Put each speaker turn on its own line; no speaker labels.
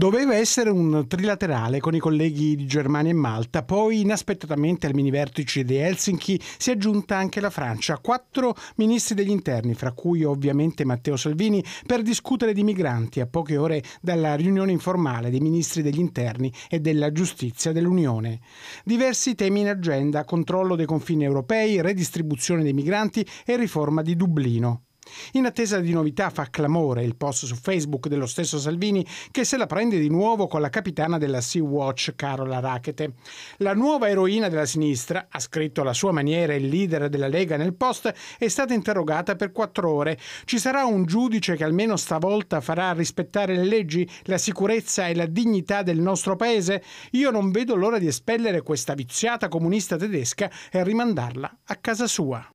Doveva essere un trilaterale con i colleghi di Germania e Malta, poi inaspettatamente al mini vertice di Helsinki si è aggiunta anche la Francia, quattro ministri degli interni, fra cui ovviamente Matteo Salvini, per discutere di migranti a poche ore dalla riunione informale dei ministri degli interni e della giustizia dell'Unione. Diversi temi in agenda, controllo dei confini europei, redistribuzione dei migranti e riforma di Dublino. In attesa di novità fa clamore il post su Facebook dello stesso Salvini che se la prende di nuovo con la capitana della Sea-Watch, Carola Rackete. La nuova eroina della sinistra, ha scritto alla sua maniera il leader della Lega nel post, è stata interrogata per quattro ore. Ci sarà un giudice che almeno stavolta farà rispettare le leggi, la sicurezza e la dignità del nostro paese? Io non vedo l'ora di espellere questa viziata comunista tedesca e rimandarla a casa sua.